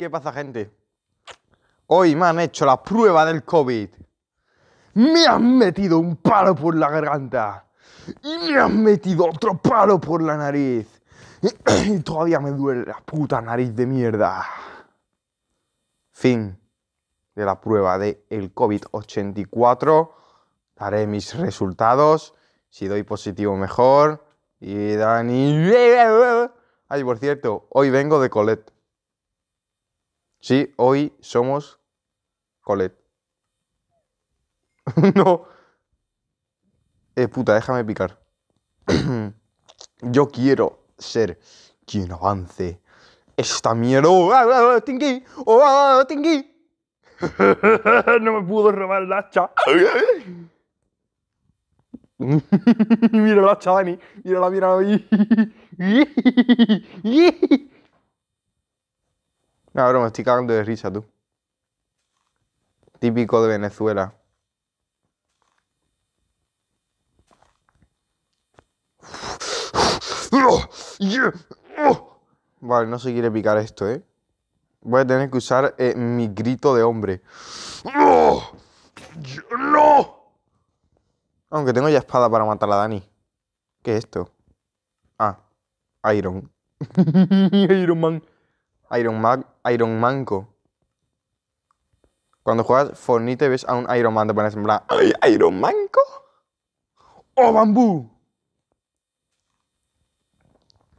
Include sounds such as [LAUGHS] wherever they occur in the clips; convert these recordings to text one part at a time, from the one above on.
¿Qué pasa, gente? Hoy me han hecho la prueba del COVID. Me han metido un palo por la garganta. Y me han metido otro palo por la nariz. [CLEARS THROAT] Y, todavía me duele la puta nariz de mierda. Fin de la prueba del el COVID-84. Daré mis resultados. Si doy positivo, mejor. Y Dani... [LAUGHS] Ay, por cierto, hoy vengo de Colette. Sí, hoy somos Colette. [LAUGHS] no. Eh, puta, déjame picar. [CLEARS THROAT] Yo quiero ser quien avance esta mierda. ¡Oh, ah, ah, ah, ¡Oh, Tinky! [LAUGHS] no me pudo robar la hacha. [LAUGHS] mira la hacha, Dani. mírala, mírala. No, bro, me estoy cagando de risa, tú. Típico de Venezuela. Vale, no se quiere picar esto, ¿eh? Voy a tener que usar eh, mi grito de hombre. ¡No! Aunque tengo ya espada para matar a Dani. ¿Qué es esto? Ah, Iron. [LAUGHS] Iron Man. Iron, Man, Iron Manco. Cuando juegas Fortnite ves a un Iron Man, te pones en plan, ¡Ay, Iron Manco! ¡Oh, bambú!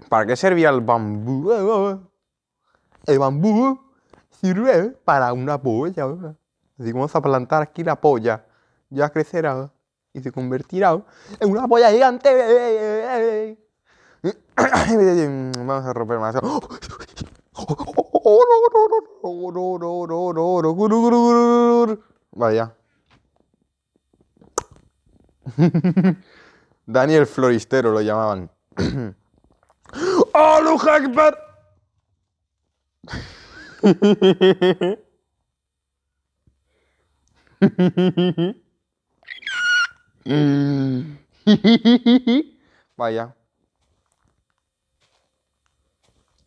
¿Para qué servía el bambú? El bambú sirve para una polla. Así vamos a plantar aquí la polla. Ya crecerá y se convertirá en una polla gigante. [COUGHS] Vamos a romper más. [LAUGHS] Vaya. [LAUGHS] Daniel Floristero lo llamaban. [CLEARS THROAT] Oh, Hackbar! [LAUGHS] Vaya.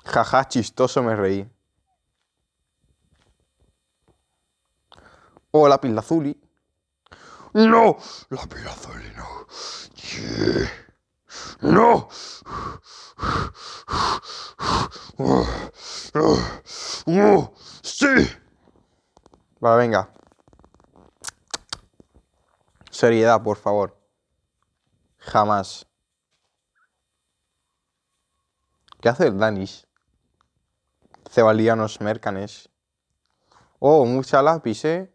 Jaja, chistoso me reí. O oh, lápiz lazuli. ¡No! Lápiz lazuli, no. ¡No! ¡Sí! Vale, venga. Seriedad, por favor. Jamás. ¿Qué hace el Danish? Cebalianos Mercanes. Oh, mucha lápiz, ¿eh?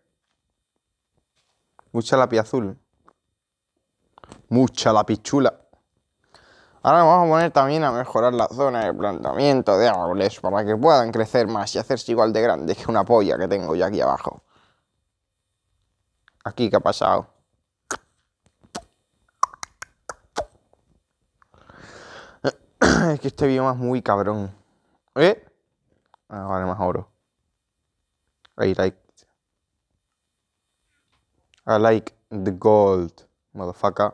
Mucha lápiz azul. Mucha lápiz chula. Ahora vamos a poner también a mejorar la zona de plantamiento de árboles para que puedan crecer más y hacerse igual de grandes que una polla que tengo yo aquí abajo. Aquí, ¿qué ha pasado? [COUGHS] es que este bioma es muy cabrón. ¿Eh? Ah, vale más oro. I like. I like the gold, motherfucker.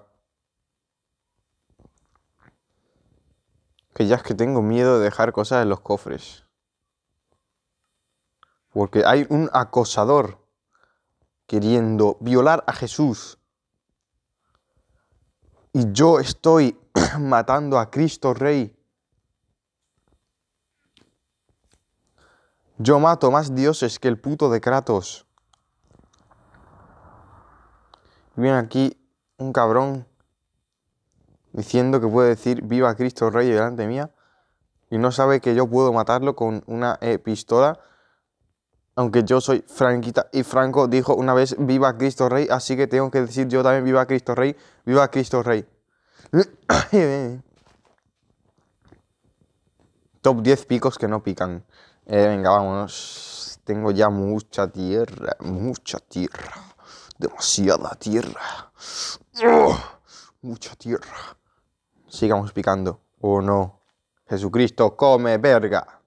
Que ya es que tengo miedo de dejar cosas en los cofres. Porque hay un acosador queriendo violar a Jesús. Y yo estoy [CLEARS THROAT] matando a Cristo Rey. Yo mato más dioses que el puto de Kratos. viene aquí un cabrón diciendo que puede decir viva Cristo Rey delante mía y no sabe que yo puedo matarlo con una pistola. Aunque yo soy franquita y Franco dijo una vez viva Cristo Rey, así que tengo que decir yo también viva Cristo Rey, viva Cristo Rey. [COUGHS] Top 10 picos que no pican. Eh, venga, vámonos. Tengo ya mucha tierra, mucha tierra. Demasiada tierra. ¡Oh! Mucha tierra. Sigamos picando. ¿O no? Jesucristo, come verga.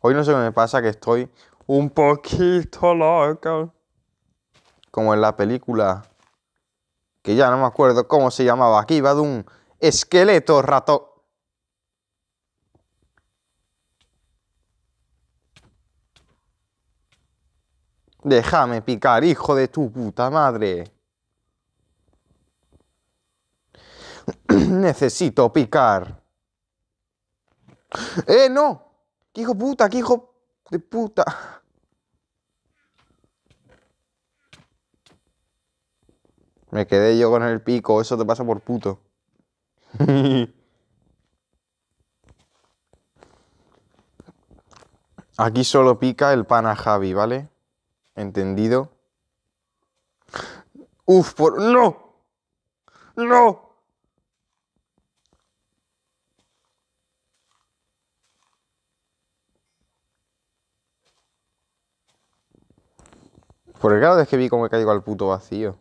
Hoy no sé qué me pasa que estoy un poquito loco. Como en la película que ya no me acuerdo cómo se llamaba. Aquí va de un esqueleto rato. Déjame picar, hijo de tu puta madre. [CLEARS THROAT] Necesito picar. ¡Eh, no! ¡Qué hijo puta, qué hijo de puta! Me quedé yo con el pico, eso te pasa por puto. [LAUGHS] Aquí solo pica el pana Javi, ¿vale? ¿Entendido? Uf, por... ¡No! ¡No! Por el grado es que vi cómo he caído al puto vacío.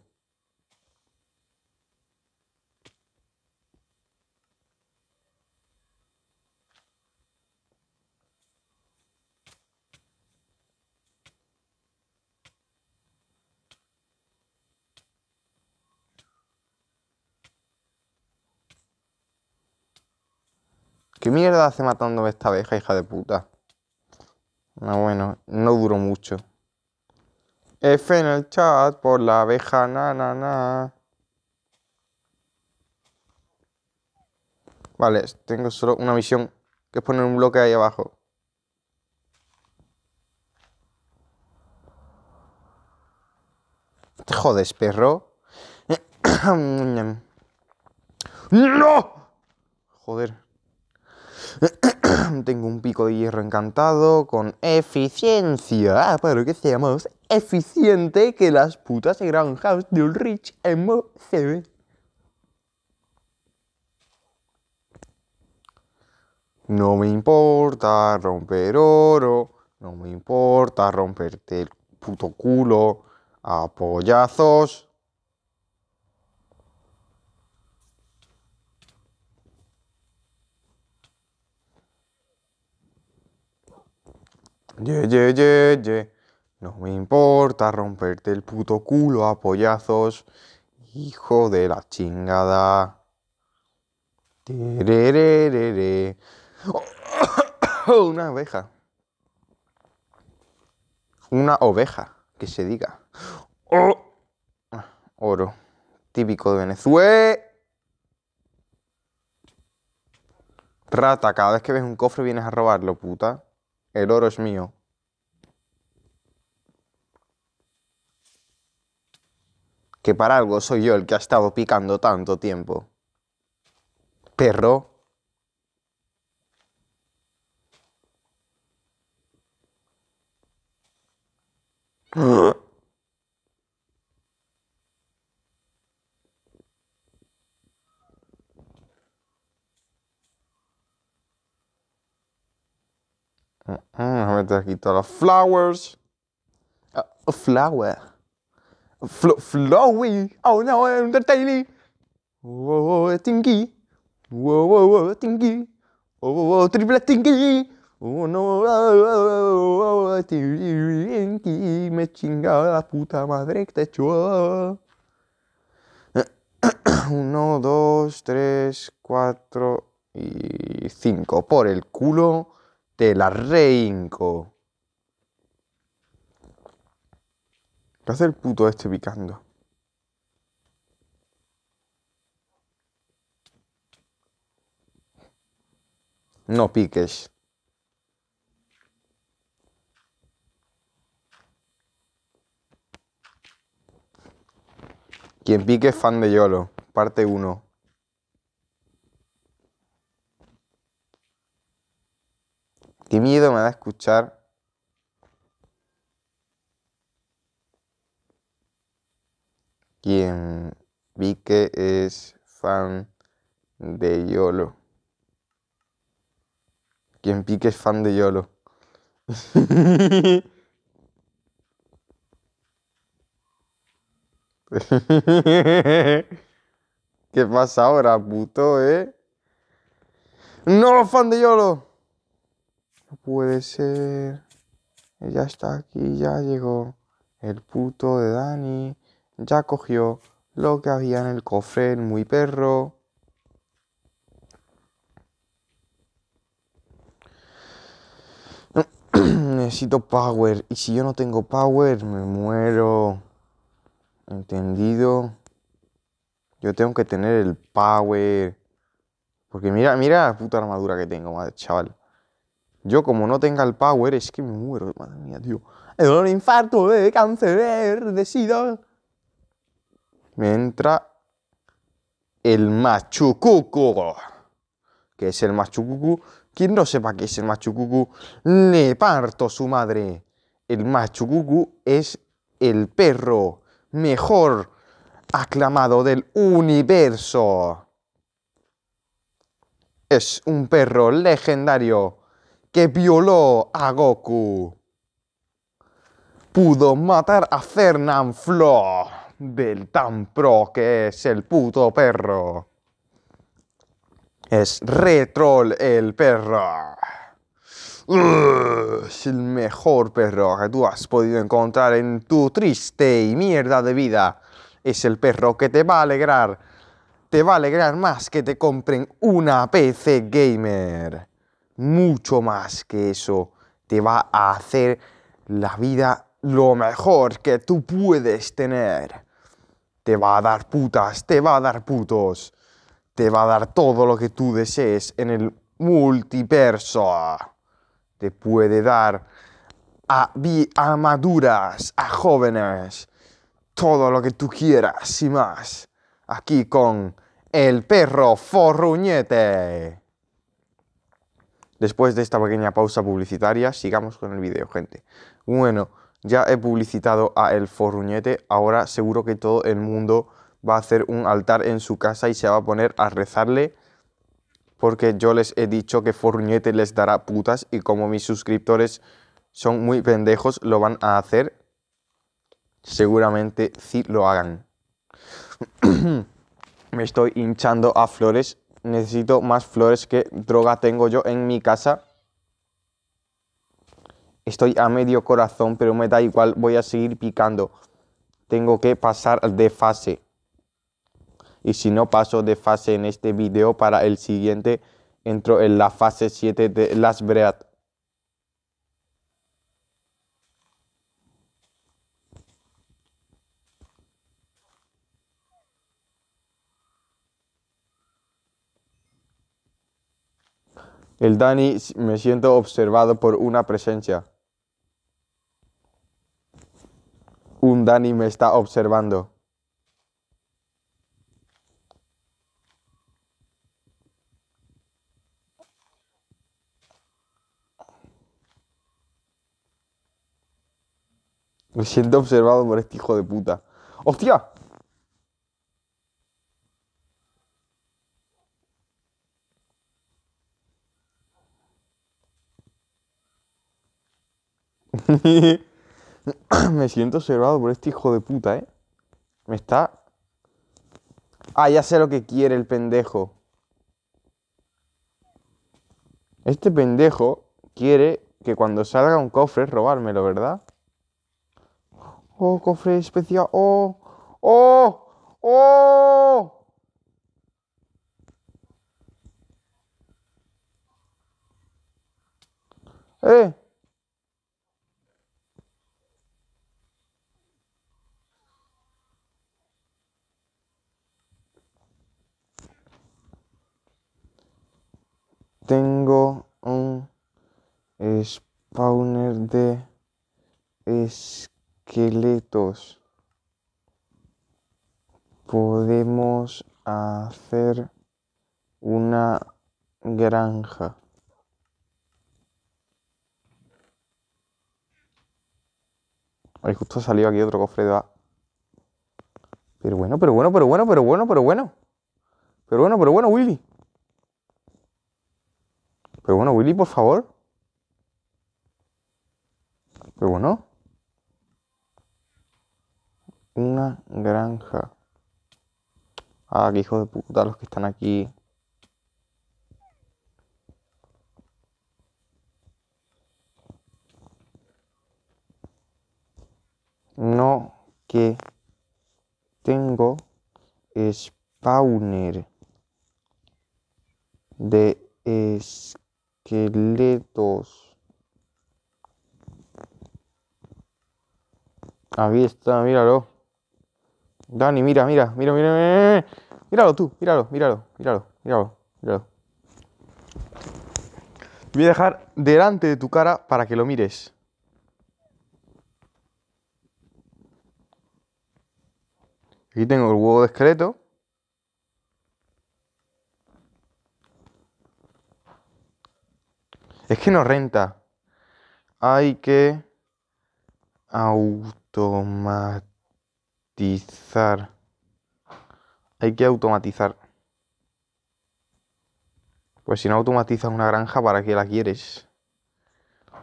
¿Qué mierda hace matándome esta abeja, hija de puta? No, ah, bueno, no duró mucho. F en el chat por la abeja, na, na, na. Vale, tengo solo una misión, que es poner un bloque ahí abajo. Te jodes, perro. [COUGHS] ¡No! Joder. [COUGHS] Tengo un pico de hierro encantado con eficiencia. Ah, para que sea más eficiente que las putas granjas de Ulrich en se No me importa romper oro, no me importa romperte el puto culo. Apoyazos. Ye, ye, ye, ye. No me importa romperte el puto culo a pollazos. Hijo de la chingada. [COUGHS] una oveja. Una oveja, que se diga. [COUGHS] oro. Típico de Venezuela. Rata, cada vez que ves un cofre vienes a robarlo, puta el oro es mío. Que para algo soy yo el que ha estado picando tanto tiempo. Perro. Ah, ah, Me uh, meter todas las flowers. Ah, oh, flower. flowy. Oh no, I'm the Whoa, whoa, stinky Oh, oh, oh triple tinky Oh no, oh, Me chingaba la puta madre que te echó. [COUGHS] Uno, dos, tres, cuatro y cinco. Por el culo. Te la reinco. ¿Qué hace el puto este picando? No piques. Quien pique es fan de YOLO, parte 1. miedo me da a escuchar. Quien vi es fan de YOLO. Quien pique es fan de YOLO. [LAUGHS] ¿Qué pasa ahora, puto, eh? ¡No, fan de YOLO! puede ser. Eh, ya está aquí, ya llegó. El puto de Dani ya cogió lo que había en el cofre, el muy perro. [CLEARS THROAT] Necesito power. Y si yo no tengo power, me muero. ¿Entendido? Yo tengo que tener el power. Porque mira, mira la puta armadura que tengo, madre chaval. Yo como no tenga el power, es que me muero, madre mía, tío. El un infarto de cáncer, de sida. Me entra el machucucu. Que es el machucucu. Quien no sepa qué es el machucucu, le parto su madre. El machucucu es el perro mejor aclamado del universo. Es un perro legendario que violó a Goku. Pudo matar a Fernand Flo, del tan pro que es el puto perro. Es Retrol el perro. es el mejor perro que tú has podido encontrar en tu triste y mierda de vida. Es el perro que te va a alegrar. Te va a alegrar más que te compren una PC gamer mucho más que eso. Te va a hacer la vida lo mejor que tú puedes tener. Te va a dar putas, te va a dar putos. Te va a dar todo lo que tú desees en el multiverso. Te puede dar a, a maduras, a jóvenes, todo lo que tú quieras y más. Aquí con el perro forruñete. Después de esta pequeña pausa publicitaria, sigamos con el vídeo, gente. Bueno, ya he publicitado a El Forruñete, ahora seguro que todo el mundo va a hacer un altar en su casa y se va a poner a rezarle porque yo les he dicho que Forruñete les dará putas y como mis suscriptores son muy pendejos, lo van a hacer. Seguramente sí lo hagan. [CLEARS THROAT] Me estoy hinchando a flores necesito más flores que droga tengo yo en mi casa. Estoy a medio corazón, pero me da igual, voy a seguir picando. Tengo que pasar de fase. Y si no paso de fase en este video, para el siguiente entro en la fase 7 de las Bread. El Dani me siento observado por una presencia. Un Dani me está observando. Me siento observado por este hijo de puta. ¡Hostia! [LAUGHS] Me siento observado por este hijo de puta, ¿eh? Me está... Ah, ya sé lo que quiere el pendejo. Este pendejo quiere que cuando salga un cofre robármelo, ¿verdad? Oh, cofre especial. Oh, oh, oh. Eh. Tengo un spawner de esqueletos. Podemos hacer una granja. Ay, justo salió aquí otro cofre de... Pero bueno, pero bueno, pero bueno, pero bueno, pero bueno. Pero bueno, pero bueno, Willy. Pero bueno, Willy, por favor. Pero bueno. Una granja. Ah, qué hijos de puta los que están aquí. No, que tengo spawner de es esqueletos. Ahí está, míralo. Dani, mira, mira, mira, mira, mira. Míralo tú, míralo, míralo, míralo, míralo, míralo. voy a dejar delante de tu cara para que lo mires. Aquí tengo el huevo de esqueleto. Es que no renta. Hay que automatizar. Hay que automatizar. Pues si no automatizas una granja, ¿para qué la quieres?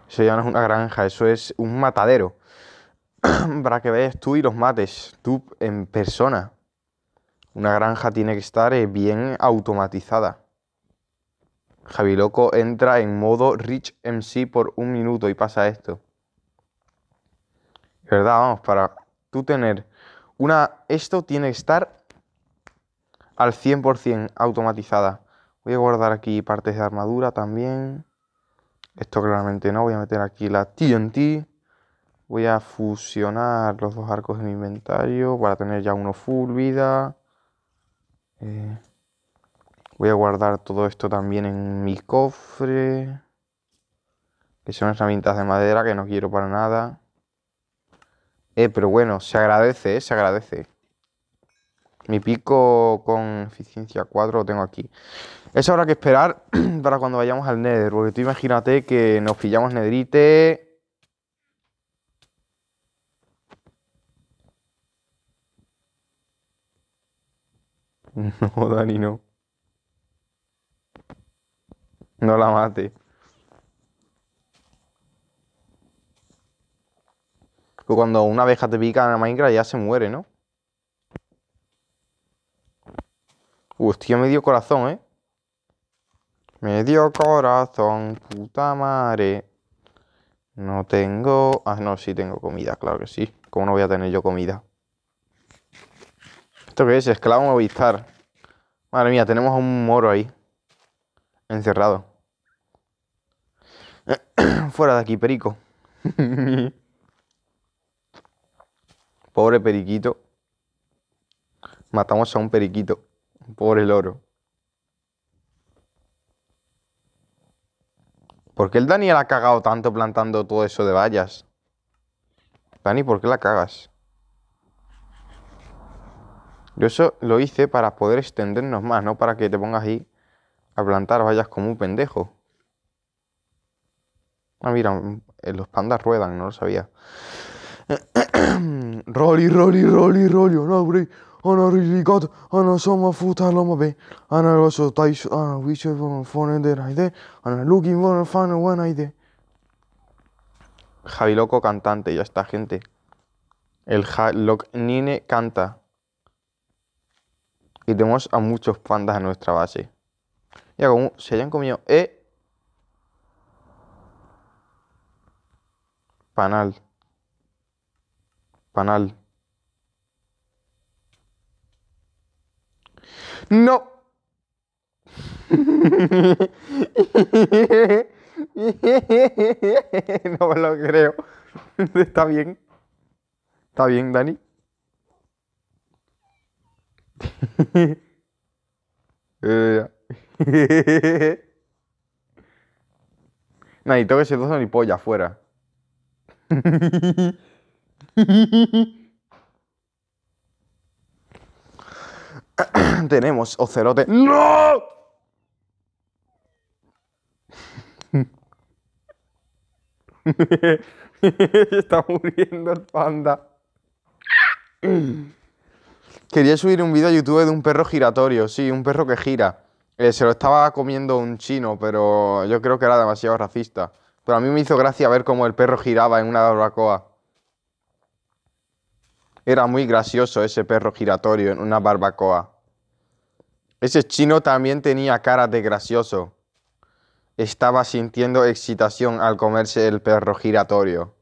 Eso ya no es una granja, eso es un matadero. [CLEARS THROAT] Para que veas tú y los mates, tú en persona. Una granja tiene que estar eh, bien automatizada. Javi, loco, entra en modo Rich MC por un minuto y pasa esto. ¿Verdad? Vamos, para tú tener una... Esto tiene que estar al 100% automatizada. Voy a guardar aquí partes de armadura también. Esto claramente no. Voy a meter aquí la TNT. Voy a fusionar los dos arcos de mi inventario para tener ya uno full vida. Eh... Voy a guardar todo esto también en mi cofre. Que son herramientas de madera que no quiero para nada. Eh, pero bueno, se agradece, eh, se agradece. Mi pico con eficiencia 4 lo tengo aquí. Es ahora que esperar [CLEARS THROAT] para cuando vayamos al Nether. Porque tú imagínate que nos pillamos Nedrite... [LAUGHS] No, Dani, no. No la mate. Pues cuando una abeja te pica en la Minecraft ya se muere, ¿no? Uy, medio corazón, ¿eh? Medio corazón, puta madre. No tengo... Ah, no, sí tengo comida, claro que sí. ¿Cómo no voy a tener yo comida? ¿Esto qué es? Esclavo Movistar. Madre mía, tenemos a un moro ahí. Encerrado fuera de aquí, Perico. [LAUGHS] Pobre Periquito. Matamos a un Periquito. Pobre el ¿Por qué el Daniel ha cagado tanto plantando todo eso de vallas? Dani, ¿por qué la cagas? Yo eso lo hice para poder extendernos más, no para que te pongas ahí a plantar vallas como un pendejo. Ah, mira, eh, los pandas ruedan, no lo sabía. [CLEARS THROAT] rolly, rolly, rolly, rolly, no, break. Ana riligat, ana sama futa loma be, ana loso taish, ana wishe von fone de ana looking the fan one aide. Javi Loco cantante, ya está, gente. El Loc Nine canta. Y tenemos a muchos pandas en nuestra base. Ya, como se hayan comido. ¡Eh! Panal. Panal. No. [LAUGHS] no lo creo. [LAUGHS] Está bien. Está bien, Dani. [LAUGHS] Eh, Nadie, tengo que ser dos ni polla afuera. [LAUGHS] Tenemos ocelote ¡No! [LAUGHS] Está muriendo el panda. Quería subir un vídeo a YouTube de un perro giratorio, sí, un perro que gira. Eh, se lo estaba comiendo un chino, pero yo creo que era demasiado racista. Pero a mí me hizo gracia ver cómo el perro giraba en una barbacoa. Era muy gracioso ese perro giratorio en una barbacoa. Ese chino también tenía cara de gracioso. Estaba sintiendo excitación al comerse el perro giratorio.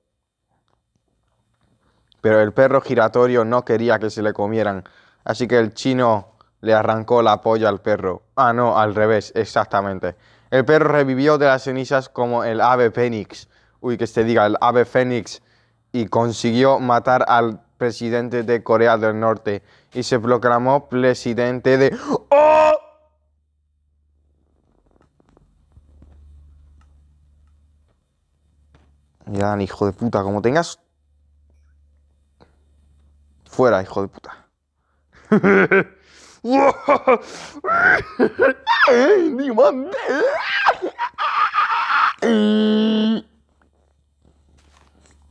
Pero el perro giratorio no quería que se le comieran, así que el chino le arrancó la polla al perro. Ah, no, al revés, exactamente. El perro revivió de las cenizas como el ave fénix, uy, que se diga, el ave fénix, y consiguió matar al presidente de Corea del Norte y se proclamó presidente de... ¡Oh! Ya, hijo de puta, como tengas... Fuera, hijo de puta. [LAUGHS] ¡Diamante!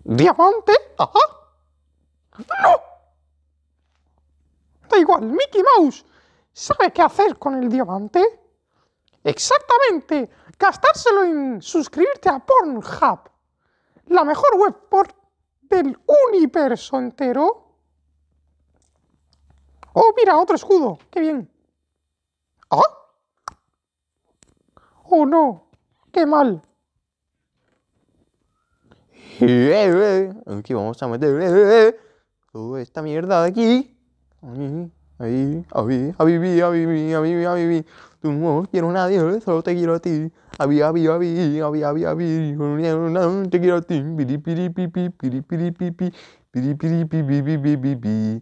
¿Diamante? ¡Ajá! ¡No! Da igual, Mickey Mouse sabe qué hacer con el diamante. Exactamente, gastárselo en suscribirte a Pornhub, la mejor web por del universo entero. ¡Oh, mira, otro escudo! ¡Qué bien! ¡Ah! ¡Oh, no! ¡Qué mal! Aquí vamos a meter toda esta mierda de aquí. Ahí, ahí, ahí, a vivir, a a a Tú no quiero a nadie, solo te quiero a ti. A vivir, a vivir, a a a a Te quiero a ti. Piri, piri, piri piri, piri, piri piri, piri, piri ¡Piri-piri-piri-piri-piri-piri!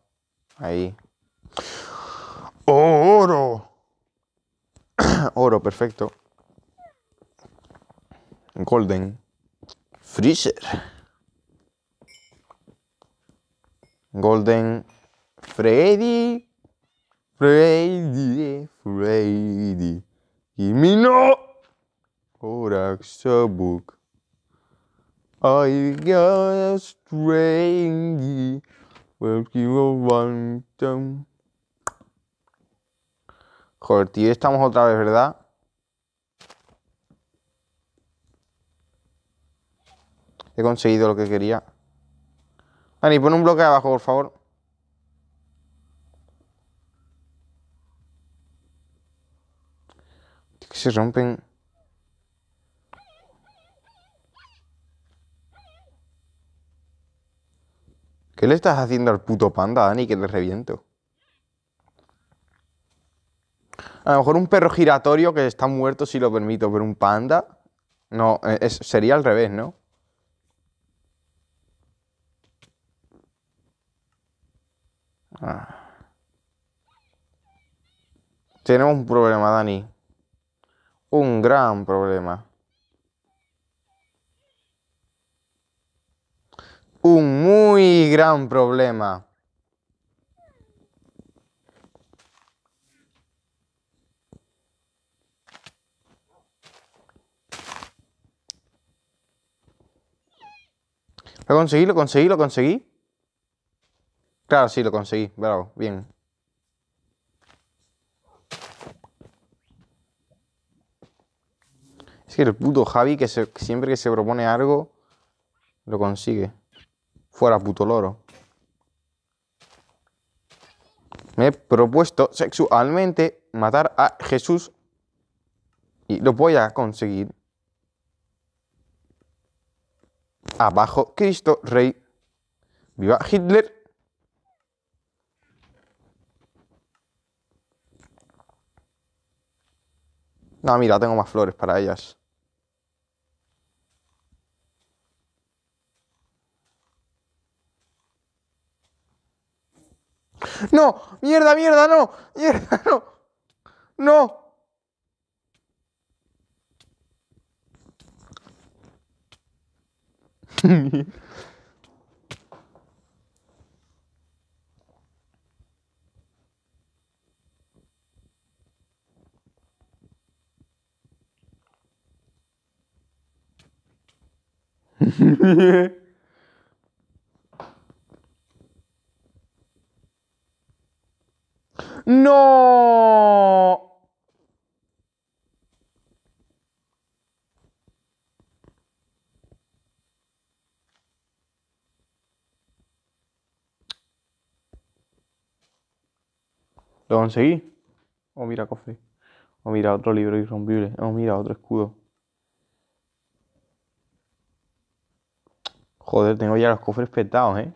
Ahí. Oh, oro! oro, perfecto. Golden. Freezer. Golden. Freddy. Freddy. Freddy. Y mi no. book. I got a Joder, tío, estamos otra vez, ¿verdad? He conseguido lo que quería. Dani, pon un bloque abajo, por favor. Que se rompen... ¿Qué le estás haciendo al puto panda, Dani, que le reviento? A lo mejor un perro giratorio que está muerto si lo permito, pero un panda... No, eh, sería al revés, ¿no? Ah. Tenemos un problema, Dani. Un gran problema. un muy gran problema. Lo conseguí, lo conseguí, lo conseguí. Claro, sí, lo conseguí. Bravo, bien. Es que el puto Javi que siempre que se propone algo, lo consigue. Fuera puto loro. Me he propuesto sexualmente matar a Jesús y lo voy a conseguir. Abajo Cristo Rey. Viva Hitler. No, mira, tengo más flores para ellas. No, mierda, mierda, no, mierda, no. No. [LAUGHS] No. Lo conseguí. Oh, mira, cofre. Oh, mira, otro libro irrompible. Oh, mira, otro escudo. Joder, tengo ya los cofres petados, ¿eh?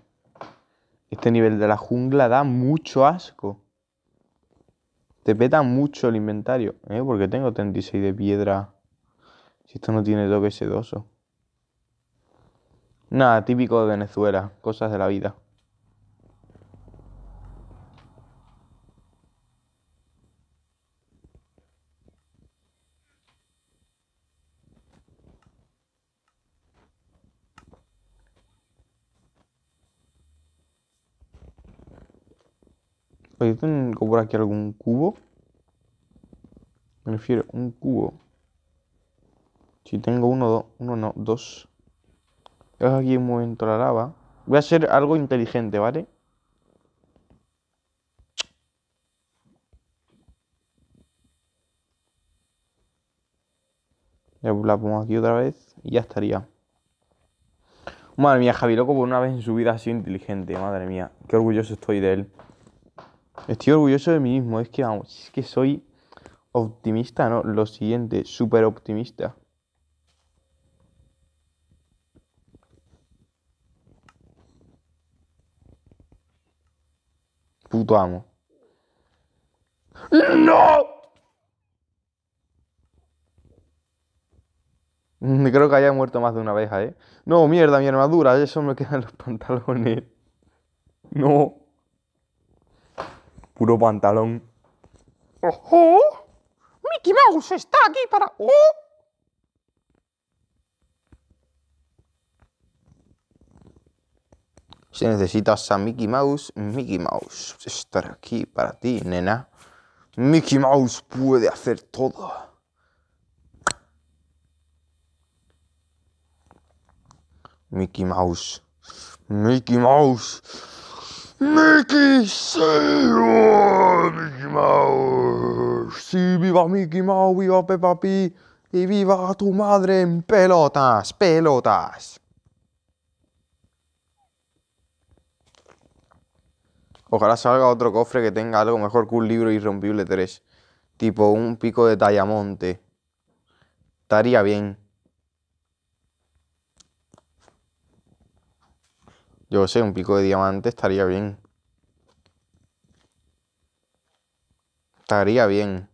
Este nivel de la jungla da mucho asco. Te peta mucho el inventario, ¿eh? Porque tengo 36 de piedra. Si esto no tiene toque sedoso. Nada, típico de Venezuela. Cosas de la vida aquí algún cubo. Me refiero, a un cubo. Si tengo uno, dos, uno no, dos. aquí un momento la lava. Voy a hacer algo inteligente, ¿vale? La pongo aquí otra vez y ya estaría. Madre mía, Javi Loco por pues una vez en su vida ha sido inteligente, madre mía. Qué orgulloso estoy de él. Estoy orgulloso de mí mismo, es que vamos, es que soy optimista, ¿no? Lo siguiente, súper optimista. Puto amo. ¡No! [LAUGHS] Creo que haya muerto más de una abeja, ¿eh? No, mierda, mi armadura, eso me quedan los pantalones. No. Puro pantalón. ¡Ojo! ¡Mickey Mouse está aquí para... ¡Oh! Si necesitas a Mickey Mouse, Mickey Mouse estará aquí para ti, nena. Mickey Mouse puede hacer todo. Mickey Mouse. Mickey Mouse. Mickey Mouse, Mickey Mouse. Sí, viva Mickey Mouse, viva Peppa Pig y viva tu madre en pelotas, pelotas. Ojalá salga otro cofre que tenga algo mejor que un libro irrompible 3. Tipo un pico de tallamonte. Estaría bien. Yo sé, un pico de diamante estaría bien. Estaría bien.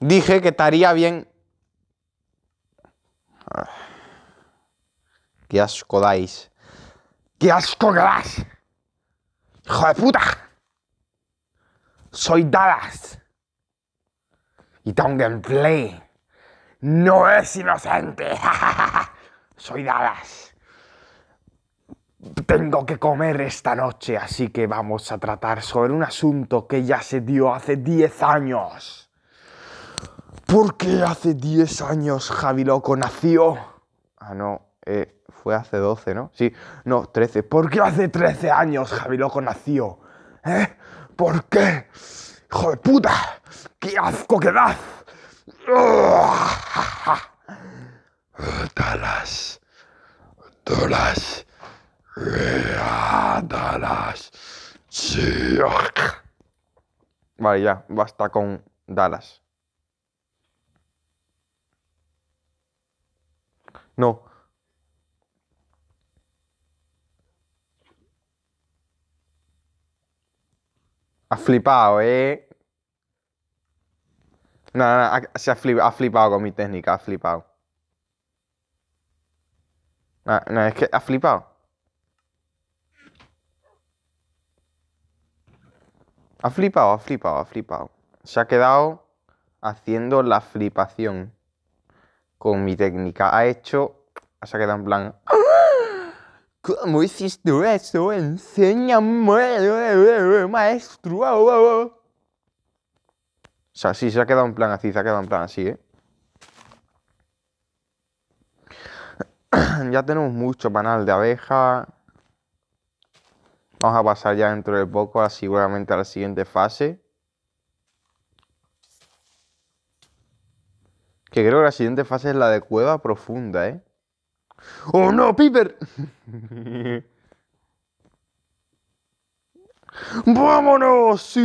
Dije que estaría bien. Ah. Qué asco dais. Qué asco que das. Hijo de puta. Soy dadas Y Town Gameplay no es inocente. [LAUGHS] Soy dadas tengo que comer esta noche, así que vamos a tratar sobre un asunto que ya se dio hace 10 años. ¿Por qué hace 10 años Javi Loco nació? Ah, no, eh, fue hace 12, ¿no? Sí, no, 13. ¿Por qué hace 13 años Javi Loco nació? ¿Eh? ¿Por qué? ¡Hijo de puta! ¡Qué asco que das! ¡Talas! ¡Talas! Vale, ya, basta con Dallas. No. Ha flipado, ¿eh? No, no, no se ha, ha flipado con mi técnica, ha flipado. no, es que ha flipado. Ha flipado, ha flipado, ha flipado. Se ha quedado haciendo la flipación con mi técnica. Ha hecho, se ha quedado en plan... [GASPS] ¿Cómo hiciste eso? Enséñame, [LAUGHS] maestro. O sea, sí, se ha quedado en plan así, se ha quedado en plan así, ¿eh? [CLEARS THROAT] ya tenemos mucho panal de abeja. Vamos a pasar ya dentro de poco, seguramente a la siguiente fase. Que creo que la siguiente fase es la de cueva profunda, ¿eh? ¡Oh no, Piper! [LAUGHS] ¡Vámonos! ¡Sí!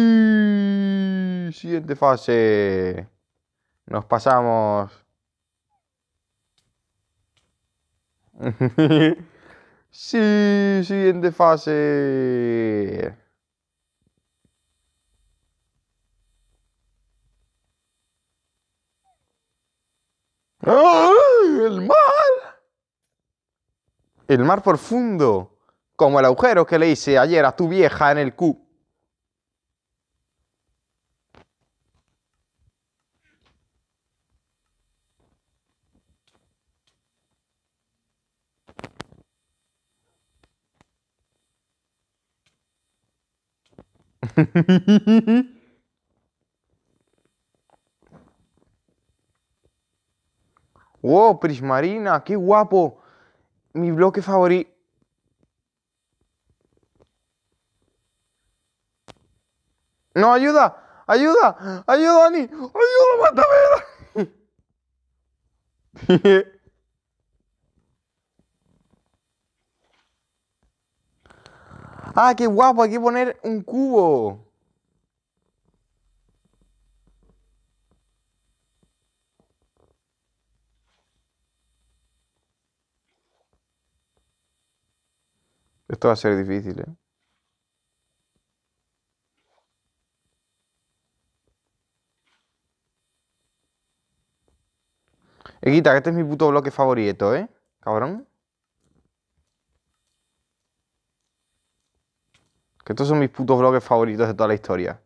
Siguiente fase. Nos pasamos. [LAUGHS] Sí, siguiente fase. ¡Ay, ¡El mar! El mar profundo, como el agujero que le hice ayer a tu vieja en el cu. [LAUGHS] wow, Prismarina, qué guapo. Mi bloque favorito. No, ayuda, ayuda, ayuda, Ani! ayuda, mátame. ¡Ah, qué guapo! Hay que poner un cubo. Esto va a ser difícil, ¿eh? Eguita, que este es mi puto bloque favorito, ¿eh? Cabrón. Que estos son mis putos bloques favoritos de toda la historia.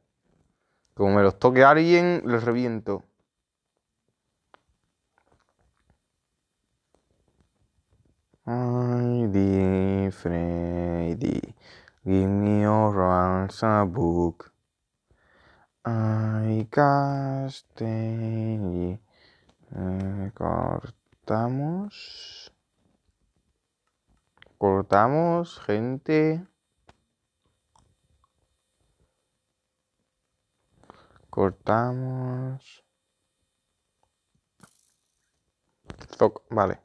Como me los toque alguien, les reviento. ay di Freddy, give me your book. Ay, Castelli. Eh, cortamos. Cortamos, gente. cortamos. Vale.